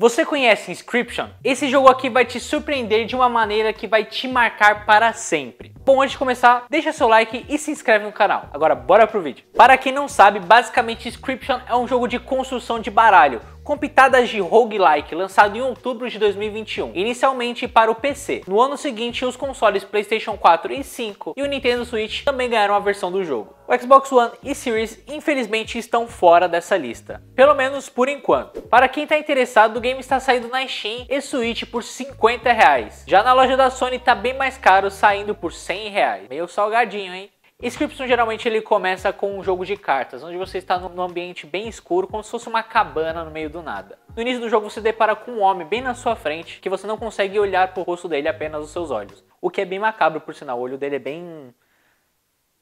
Você conhece Inscription? Esse jogo aqui vai te surpreender de uma maneira que vai te marcar para sempre. Bom, antes de começar, deixa seu like e se inscreve no canal. Agora bora pro vídeo. Para quem não sabe, basicamente Inscription é um jogo de construção de baralho, com pitadas de roguelike, lançado em outubro de 2021, inicialmente para o PC. No ano seguinte, os consoles PlayStation 4 e 5 e o Nintendo Switch também ganharam a versão do jogo. O Xbox One e Series, infelizmente, estão fora dessa lista, pelo menos por enquanto. Para quem está interessado, o game está saindo na Steam e Switch por 50 reais. Já na loja da Sony está bem mais caro, saindo por 100 100 reais. Meio salgadinho, hein? Inscription geralmente ele começa com um jogo de cartas, onde você está num ambiente bem escuro, como se fosse uma cabana no meio do nada. No início do jogo você depara com um homem bem na sua frente, que você não consegue olhar pro rosto dele, apenas os seus olhos. O que é bem macabro, por sinal, o olho dele é bem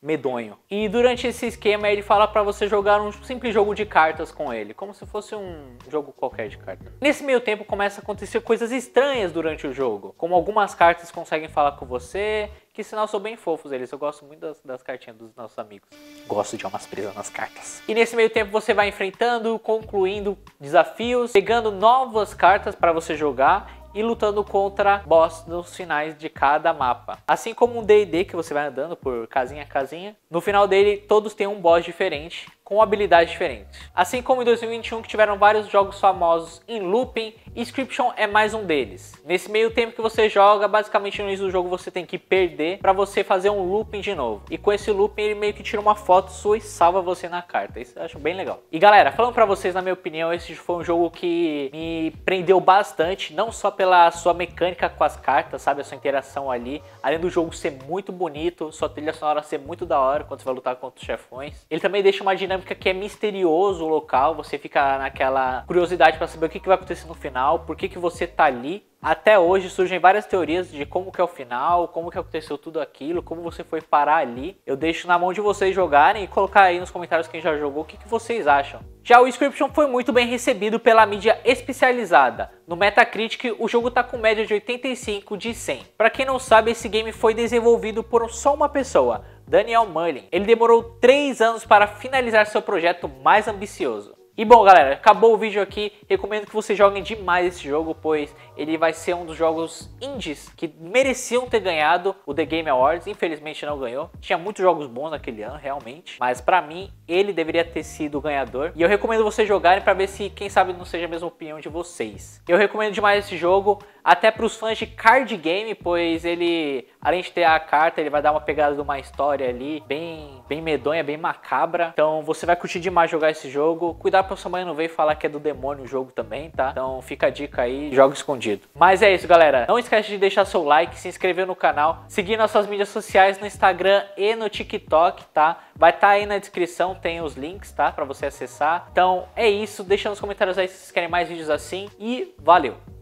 medonho. E durante esse esquema ele fala para você jogar um simples jogo de cartas com ele, como se fosse um jogo qualquer de cartas. Nesse meio tempo começa a acontecer coisas estranhas durante o jogo, como algumas cartas conseguem falar com você, que sinal são bem fofos eles, eu gosto muito das, das cartinhas dos nossos amigos. Gosto de algumas presas nas cartas. E nesse meio tempo você vai enfrentando, concluindo desafios, pegando novas cartas para você jogar e lutando contra boss nos finais de cada mapa. Assim como um D&D que você vai andando por casinha a casinha, no final dele todos têm um boss diferente com habilidades diferentes. Assim como em 2021 que tiveram vários jogos famosos em looping, Inscription é mais um deles. Nesse meio tempo que você joga, basicamente no início do jogo você tem que perder para você fazer um looping de novo. E com esse looping ele meio que tira uma foto sua e salva você na carta. Isso eu acho bem legal. E galera, falando para vocês, na minha opinião, esse foi um jogo que me prendeu bastante, não só pela sua mecânica com as cartas, sabe, a sua interação ali, além do jogo ser muito bonito, sua trilha sonora ser muito da hora quando você vai lutar contra os chefões. Ele também deixa uma dinâmica dinâmica que é misterioso o local, você fica naquela curiosidade para saber o que, que vai acontecer no final, por que, que você tá ali. Até hoje surgem várias teorias de como que é o final, como que aconteceu tudo aquilo, como você foi parar ali. Eu deixo na mão de vocês jogarem e colocar aí nos comentários quem já jogou o que, que vocês acham. Já o Inscription foi muito bem recebido pela mídia especializada. No Metacritic, o jogo tá com média de 85 de 100. Para quem não sabe, esse game foi desenvolvido por só uma pessoa, Daniel Mullin. Ele demorou 3 anos para finalizar seu projeto mais ambicioso. E bom, galera, acabou o vídeo aqui. Recomendo que vocês joguem demais esse jogo, pois ele vai ser um dos jogos indies que mereciam ter ganhado o The Game Awards. Infelizmente não ganhou. Tinha muitos jogos bons naquele ano, realmente. Mas para mim, ele deveria ter sido o ganhador. E eu recomendo vocês jogarem para ver se, quem sabe, não seja a mesma opinião de vocês. Eu recomendo demais esse jogo até para os fãs de card game, pois ele, além de ter a carta, ele vai dar uma pegada de uma história ali bem, bem medonha, bem macabra. Então você vai curtir demais jogar esse jogo. Cuidado para sua mãe não ver e falar que é do demônio o jogo também, tá? Então fica a dica aí, joga escondido. Mas é isso, galera. Não esquece de deixar seu like, se inscrever no canal, seguir nossas mídias sociais no Instagram e no TikTok, tá? Vai estar tá aí na descrição, tem os links, tá? Para você acessar. Então é isso. Deixa nos comentários aí se vocês querem mais vídeos assim e valeu!